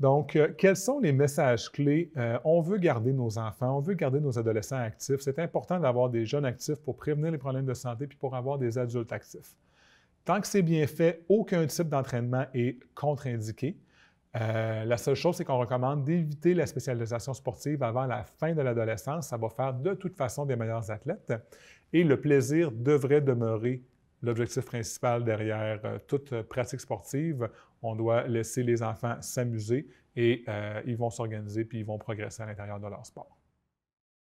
Donc, euh, quels sont les messages clés? Euh, on veut garder nos enfants, on veut garder nos adolescents actifs. C'est important d'avoir des jeunes actifs pour prévenir les problèmes de santé et pour avoir des adultes actifs. Tant que c'est bien fait, aucun type d'entraînement est contre-indiqué. Euh, la seule chose, c'est qu'on recommande d'éviter la spécialisation sportive avant la fin de l'adolescence. Ça va faire de toute façon des meilleurs athlètes et le plaisir devrait demeurer l'objectif principal derrière euh, toute euh, pratique sportive. On doit laisser les enfants s'amuser et euh, ils vont s'organiser puis ils vont progresser à l'intérieur de leur sport.